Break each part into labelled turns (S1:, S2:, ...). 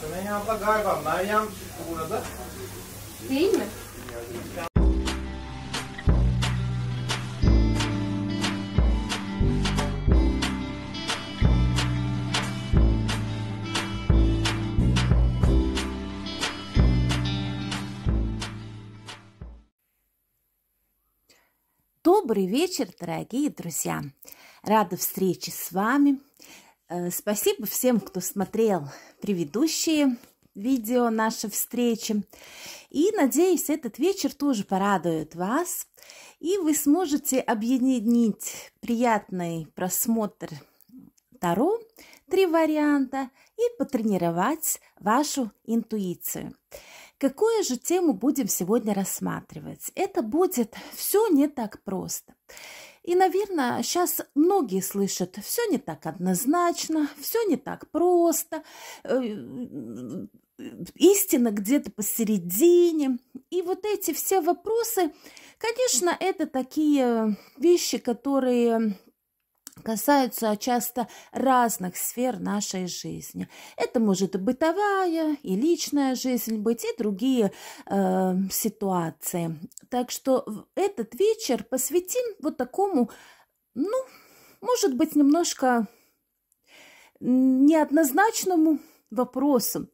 S1: Sümeyye abla galiba Meryem çıktı burada. Değil mi? Добрый вечер, дорогие друзья! Рада встрече с вами Э, спасибо всем, кто смотрел предыдущие видео нашей встречи. И, надеюсь, этот вечер тоже порадует вас. И вы сможете объединить приятный просмотр Таро, три варианта, и потренировать вашу интуицию. Какую же тему будем сегодня рассматривать? Это будет все не так просто. И, наверное, сейчас многие слышат, все не так однозначно, все не так просто, э, истина где-то посередине. И вот эти все вопросы, конечно, это такие вещи, которые касаются часто разных сфер нашей жизни. Это может и бытовая, и личная жизнь быть, и другие э, ситуации. Так что этот вечер посвятим вот такому, ну, может быть, немножко неоднозначному вопросу.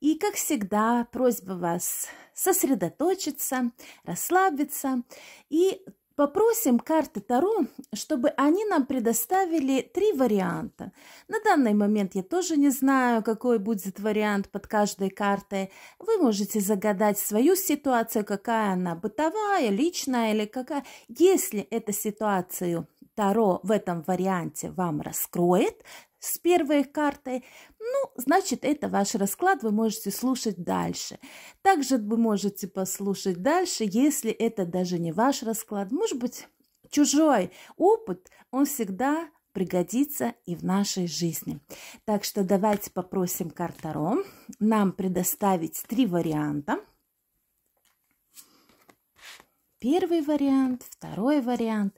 S1: И, как всегда, просьба вас сосредоточиться, расслабиться и Попросим карты Таро, чтобы они нам предоставили три варианта. На данный момент я тоже не знаю, какой будет вариант под каждой картой. Вы можете загадать свою ситуацию, какая она, бытовая, личная или какая. Если эту ситуацию Таро в этом варианте вам раскроет, с первой картой, ну, значит, это ваш расклад, вы можете слушать дальше. Также вы можете послушать дальше, если это даже не ваш расклад, может быть, чужой опыт, он всегда пригодится и в нашей жизни. Так что давайте попросим Карторо нам предоставить три варианта. Первый вариант, второй вариант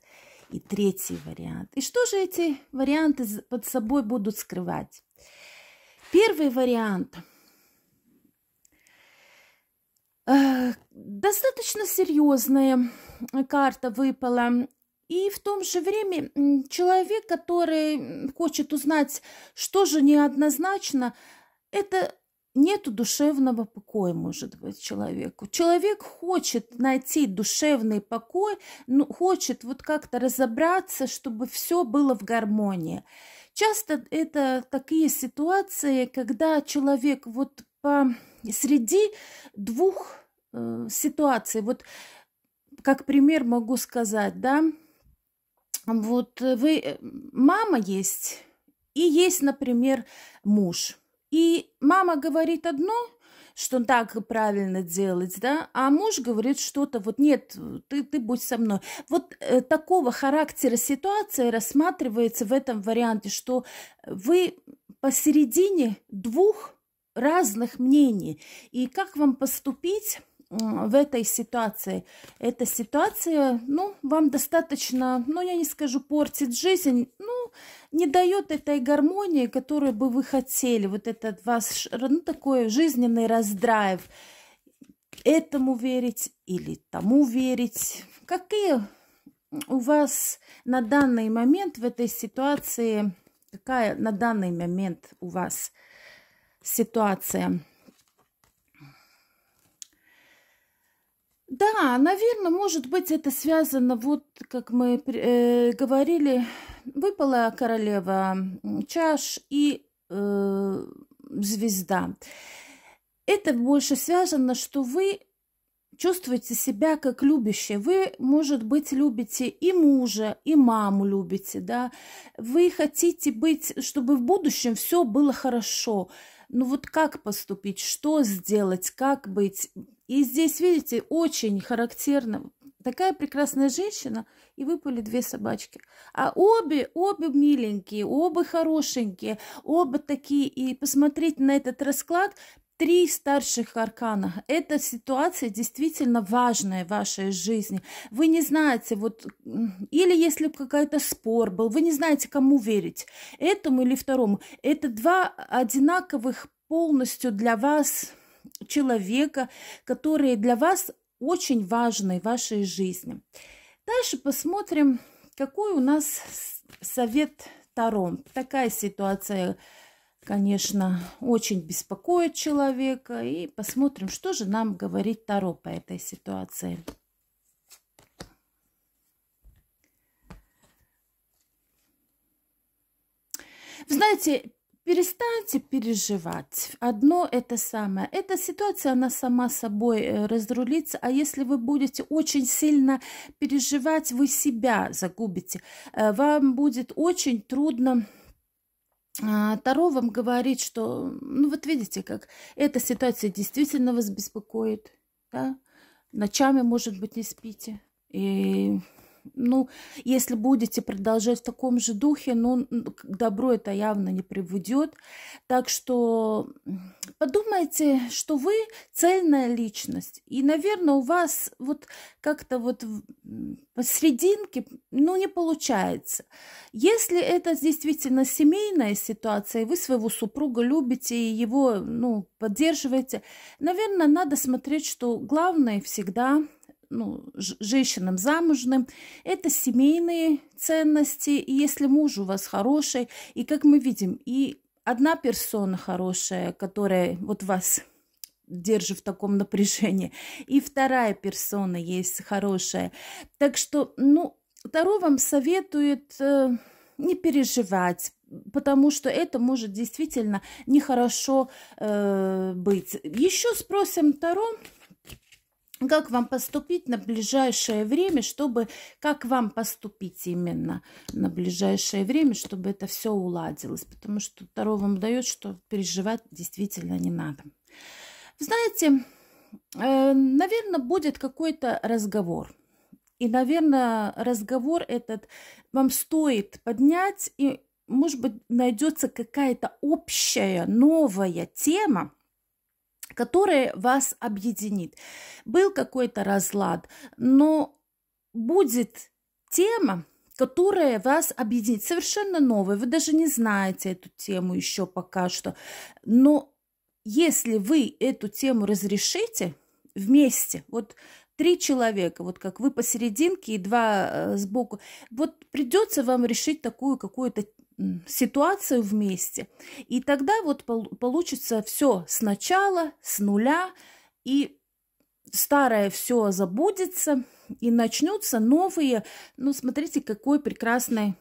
S1: и третий вариант. И что же эти варианты под собой будут скрывать? Первый вариант э, достаточно серьезная карта выпала. И в том же время человек, который хочет узнать, что же неоднозначно, это нету душевного покоя, может быть, человеку. Человек хочет найти душевный покой, ну, хочет вот как-то разобраться, чтобы все было в гармонии. Часто это такие ситуации, когда человек вот по среди двух э, ситуаций, вот как пример могу сказать, да, вот вы э, мама есть и есть, например, муж – и мама говорит одно, что так правильно делать, да, а муж говорит что-то, вот нет, ты, ты будь со мной. Вот э, такого характера ситуация рассматривается в этом варианте, что вы посередине двух разных мнений. И как вам поступить, в этой ситуации. Эта ситуация, ну, вам достаточно, ну, я не скажу, портит жизнь, ну, не дает этой гармонии, которую бы вы хотели. Вот этот ваш, ну, такой жизненный раздрайв. Этому верить или тому верить. Какие у вас на данный момент в этой ситуации, какая на данный момент у вас ситуация? Да, наверное, может быть, это связано, вот как мы э, говорили, выпала королева чаш и э, звезда. Это больше связано, что вы чувствуете себя как любящие. Вы, может быть, любите и мужа, и маму любите, да. Вы хотите быть, чтобы в будущем все было хорошо. Ну вот как поступить, что сделать, как быть, и здесь, видите, очень характерным. Такая прекрасная женщина, и выпали две собачки. А обе, обе миленькие, обе хорошенькие, оба такие. И посмотреть на этот расклад, три старших аркана. Эта ситуация действительно важная в вашей жизни. Вы не знаете, вот, или если какой-то спор был, вы не знаете, кому верить, этому или второму. Это два одинаковых полностью для вас человека, которые для вас очень важны в вашей жизни. Дальше посмотрим, какой у нас совет Таро. Такая ситуация, конечно, очень беспокоит человека. И посмотрим, что же нам говорит Таро по этой ситуации. знаете, Перестаньте переживать. Одно это самое. Эта ситуация, она сама собой э, разрулится. А если вы будете очень сильно переживать, вы себя загубите. Э, вам будет очень трудно а, Таро вам говорит, что, ну вот видите, как эта ситуация действительно вас беспокоит, да? Ночами, может быть, не спите. И ну, если будете продолжать в таком же духе, ну, ну к добру это явно не приведет. Так что подумайте, что вы цельная личность. И, наверное, у вас вот как-то вот посерединке, ну, не получается. Если это действительно семейная ситуация, и вы своего супруга любите и его, ну, поддерживаете, наверное, надо смотреть, что главное всегда – ну, женщинам замужным, это семейные ценности. И если муж у вас хороший, и как мы видим, и одна персона хорошая, которая вот вас держит в таком напряжении, и вторая персона есть хорошая. Так что, ну, Таро вам советует э, не переживать, потому что это может действительно нехорошо э, быть. Еще спросим Таро, как вам поступить на ближайшее время, чтобы как вам поступить именно на ближайшее время, чтобы это все уладилось, потому что Таро вам дает, что переживать действительно не надо. Знаете, э, наверное, будет какой-то разговор. И, наверное, разговор этот вам стоит поднять, и, может быть, найдется какая-то общая новая тема, которое вас объединит. Был какой-то разлад, но будет тема, которая вас объединит. Совершенно новая, вы даже не знаете эту тему еще пока что. Но если вы эту тему разрешите вместе, вот три человека, вот как вы посерединке и два э, сбоку, вот придется вам решить такую какую-то ситуацию вместе. И тогда вот получится все сначала, с нуля, и старое все забудется, и начнутся новые. Ну, смотрите, какой прекрасный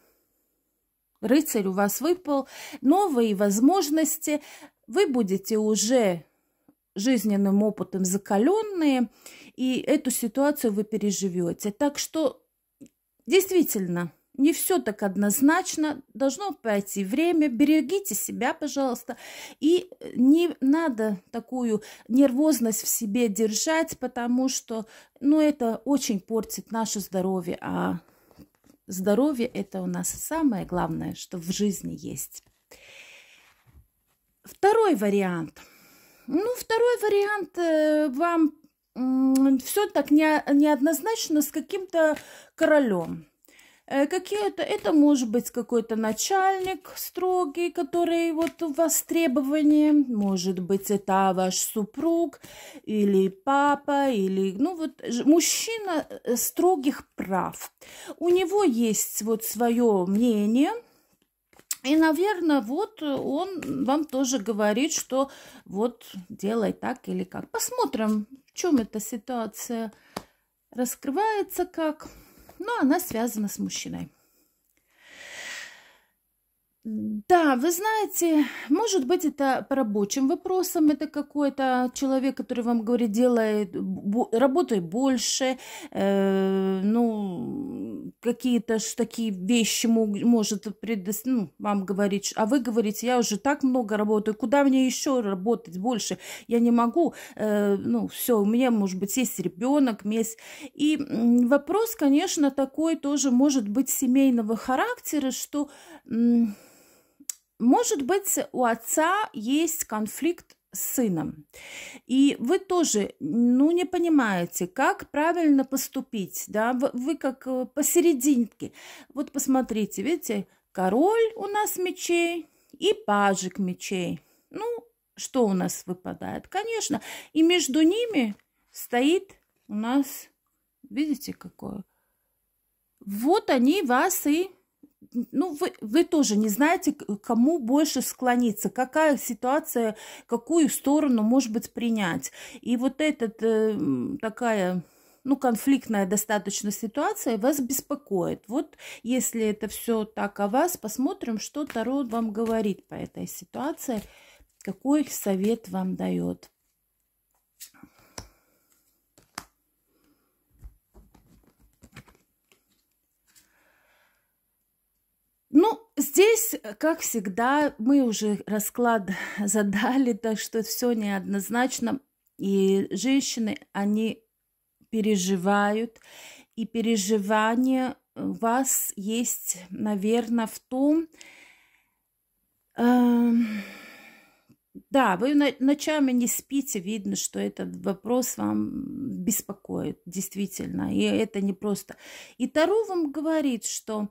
S1: рыцарь у вас выпал, новые возможности. Вы будете уже жизненным опытом закаленные, и эту ситуацию вы переживете. Так что действительно – не все так однозначно, должно пройти время, берегите себя, пожалуйста, и э, не надо такую нервозность в себе держать, потому что, ну, это очень портит наше здоровье, а здоровье – это у нас самое главное, что в жизни есть. Второй вариант. Ну, второй вариант э, вам все так не, неоднозначно с каким-то королем. Э, какие-то, это может быть какой-то начальник строгий, который вот у вас требования, может быть это ваш супруг или папа, или, ну вот, мужчина э, строгих прав. У него есть вот свое мнение, и, наверное, вот он вам тоже говорит, что вот делай так или как. Посмотрим, в чем эта ситуация раскрывается как но ну, она связана с мужчиной. Да, вы знаете, может быть, это по рабочим вопросам, это какой-то человек, который вам говорит, делает, работай больше, э, ну, какие-то ж такие вещи мог, может предос... ну, вам говорить, а вы говорите, я уже так много работаю, куда мне еще работать больше, я не могу, э, ну, все, у меня, может быть, есть ребенок, есть. И вопрос, конечно, такой тоже может быть семейного характера, что... Э, может быть, у отца есть конфликт с сыном. И вы тоже, ну, не понимаете, как правильно поступить, да, вы, вы как э, посерединке. Вот посмотрите, видите, король у нас мечей и пажик мечей. Ну, что у нас выпадает? Конечно, и между ними стоит у нас, видите, какое? Вот они вас и ну, вы, вы тоже не знаете, к кому больше склониться, какая ситуация, какую сторону, может быть, принять. И вот этот э, такая ну, конфликтная достаточно ситуация вас беспокоит. Вот если это все так о вас, посмотрим, что Таро вам говорит по этой ситуации, какой совет вам дает. Ну, здесь, э, как всегда, мы уже расклад задали, так что все неоднозначно. И женщины, они переживают. И переживание у вас есть, наверное, в том... Э, да, вы ночами не спите, видно, что этот вопрос вам беспокоит, действительно. И это не просто. И Таро вам говорит, что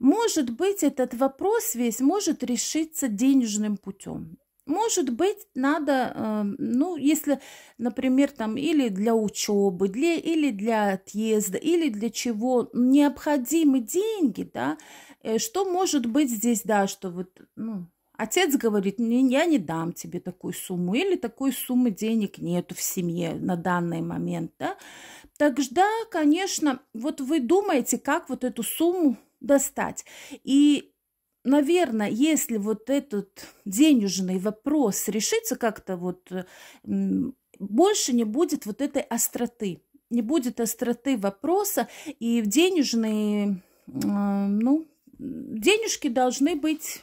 S1: может быть, этот вопрос весь может решиться денежным путем. Может быть, надо, эм, ну, если, например, там или для учебы, для, или для отъезда, или для чего необходимы деньги, да, э, что может быть здесь, да, что вот, ну, Отец говорит, я не дам тебе такую сумму, или такой суммы денег нету в семье на данный момент, да. Тогда, конечно, вот вы думаете, как вот эту сумму достать. И наверное, если вот этот денежный вопрос решится как-то вот, больше не будет вот этой остроты, не будет остроты вопроса, и денежные, ну, денежки должны быть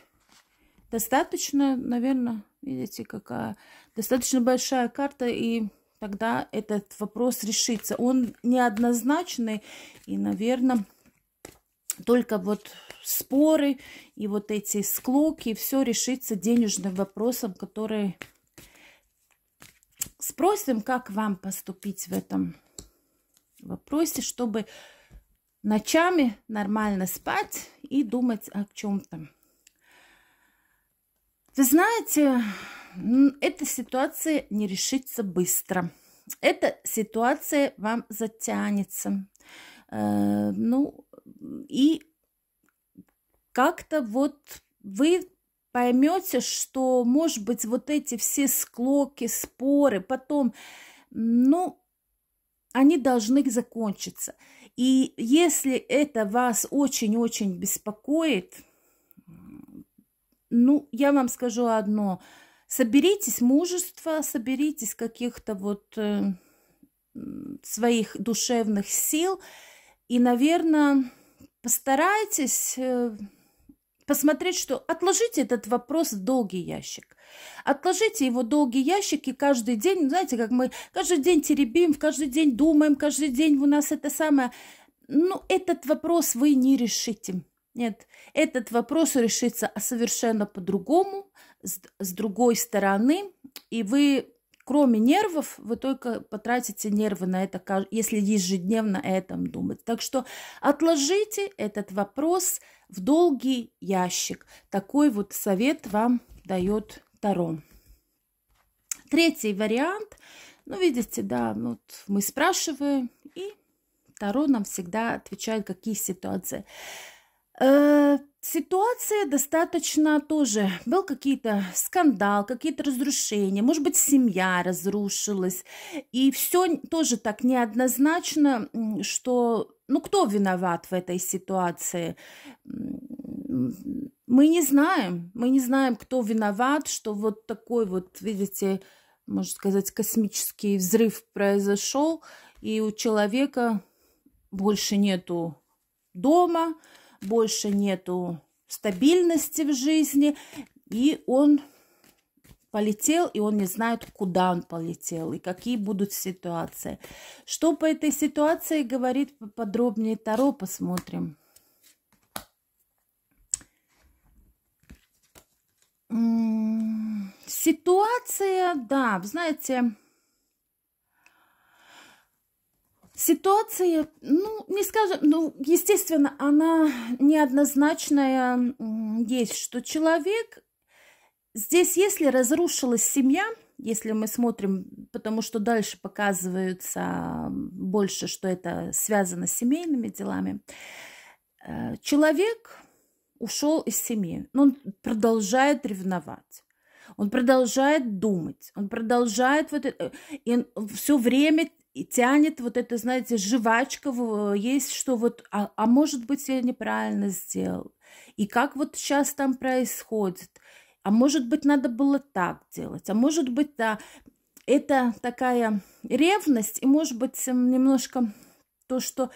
S1: достаточно, наверное, видите, какая достаточно большая карта, и тогда этот вопрос решится. Он неоднозначный, и, наверное, только вот споры и вот эти склоки, все решится денежным вопросом, который спросим, как вам поступить в этом вопросе, чтобы ночами нормально спать и думать о чем-то. Вы знаете, эта ситуация не решится быстро. Эта ситуация вам затянется, Э, ну, и как-то вот вы поймете, что, может быть, вот эти все склоки, споры, потом, ну, они должны закончиться. И если это вас очень-очень беспокоит, ну, я вам скажу одно. Соберитесь мужества, соберитесь каких-то вот э, своих душевных сил – и, наверное, постарайтесь э, посмотреть, что отложите этот вопрос в долгий ящик. Отложите его долгий ящик и каждый день, знаете, как мы каждый день теребим, каждый день думаем, каждый день у нас это самое. Ну, этот вопрос вы не решите. Нет, этот вопрос решится совершенно по-другому, с, с другой стороны, и вы кроме нервов, вы только потратите нервы на это, если ежедневно о этом думать. Так что отложите этот вопрос в долгий ящик. Такой вот совет вам дает Таро. Третий вариант. Ну, видите, да, вот мы спрашиваем, и Таро нам всегда отвечает, какие ситуации. Э, Ситуация достаточно тоже. Был какие-то скандал, какие-то разрушения. Может быть, семья разрушилась. И все тоже так неоднозначно, что... Ну, кто виноват в этой ситуации? Мы не знаем. Мы не знаем, кто виноват, что вот такой вот, видите, можно сказать, космический взрыв произошел, и у человека больше нету дома, больше нету стабильности в жизни, и он полетел, и он не знает, куда он полетел, и какие будут ситуации. Что по этой ситуации говорит подробнее Таро, посмотрим. Ситуация, да, знаете, Ситуация, ну, не скажем, ну, естественно, она неоднозначная есть, что человек, здесь если разрушилась семья, если мы смотрим, потому что дальше показывается больше, что это связано с семейными делами, э, человек ушел из семьи, но он продолжает ревновать. Он продолжает думать, он продолжает вот это, э, и все время и тянет вот это, знаете, жвачка э, есть, что вот, а, а может быть, я неправильно сделал. И как вот сейчас там происходит. А может быть, надо было так делать. А может быть, да. Это такая ревность и, может быть, немножко то, что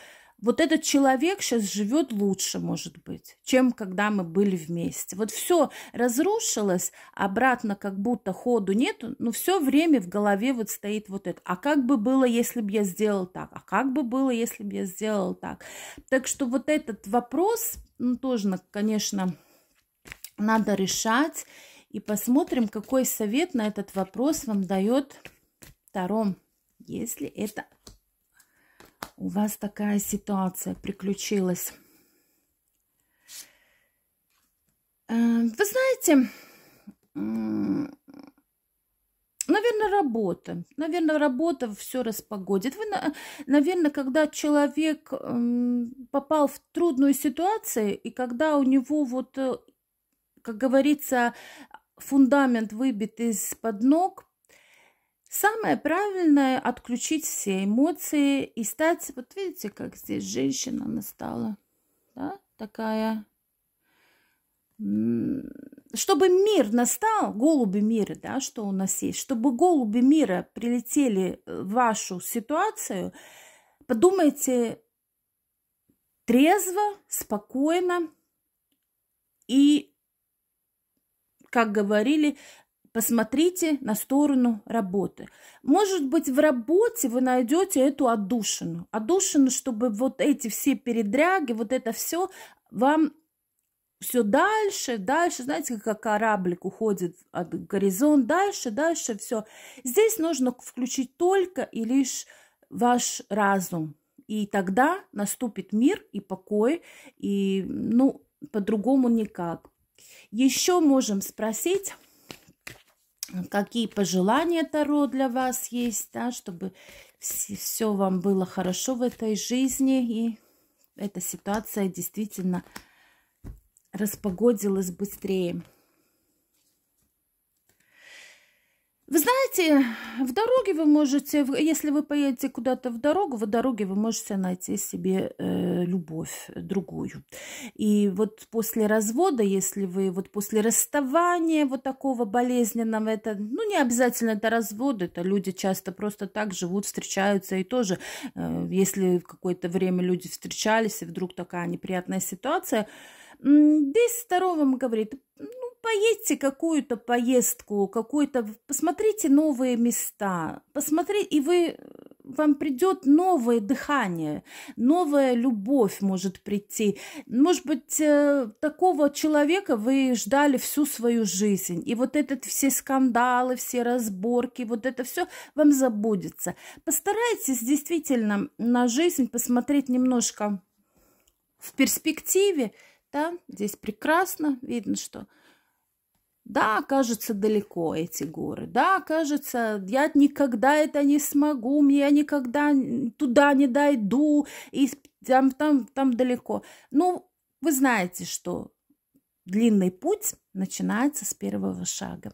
S1: вот этот человек сейчас живет лучше, может быть, чем когда мы были вместе. Вот все разрушилось, обратно как будто ходу нет, но все время в голове вот стоит вот это. А как бы было, если бы я сделал так? А как бы было, если бы я сделал так? Так что вот этот вопрос, ну, тоже, конечно, надо решать. И посмотрим, какой совет на этот вопрос вам дает Таро, если это у вас такая ситуация приключилась. Э, вы знаете, Наверное, работа. Наверное, работа все распогодит. Вы, наверное, когда человек эм, попал в трудную ситуацию, и когда у него вот, э, как говорится, фундамент выбит из-под ног, Самое правильное – отключить все эмоции и стать, вот видите, как здесь женщина настала, да, такая. Чтобы мир настал, голуби мира, да, что у нас есть, чтобы голуби мира прилетели э, в вашу ситуацию, подумайте трезво, спокойно и, как говорили, посмотрите на сторону работы. Может быть, в работе вы найдете эту отдушину. Отдушину, чтобы вот эти все передряги, вот это все вам все дальше, дальше, знаете, как кораблик уходит от горизонт, дальше, дальше, все. Здесь нужно включить только и лишь ваш разум. И тогда наступит мир и покой, и, ну, по-другому никак. Еще можем спросить, какие пожелания Таро для вас есть, да, чтобы все вам было хорошо в этой жизни, и эта ситуация действительно распогодилась быстрее. Вы знаете, в дороге вы можете, если вы поедете куда-то в дорогу, в дороге вы можете найти себе э, любовь другую. И вот после развода, если вы вот после расставания вот такого болезненного, это, ну, не обязательно это развод, это люди часто просто так живут, встречаются и тоже, э, если какое-то время люди встречались, и вдруг такая неприятная ситуация, здесь здоровым говорит, ну, поедьте какую-то поездку, какую-то, посмотрите новые места, посмотрите, и вы, вам придет новое дыхание, новая любовь может прийти. Может быть, э, такого человека вы ждали всю свою жизнь, и вот этот все скандалы, все разборки, вот это все вам забудется. Постарайтесь действительно на жизнь посмотреть немножко в перспективе, да, здесь прекрасно видно, что да, кажется, далеко эти горы. Да, кажется, я никогда это не смогу, я никогда туда не дойду, и там, там, там далеко. Ну, вы знаете, что длинный путь начинается с первого шага.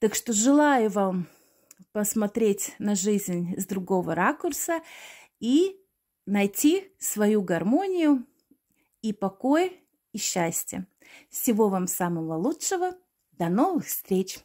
S1: Так что желаю вам посмотреть на жизнь с другого ракурса и найти свою гармонию и покой и счастье. Всего вам самого лучшего! До новых встреч!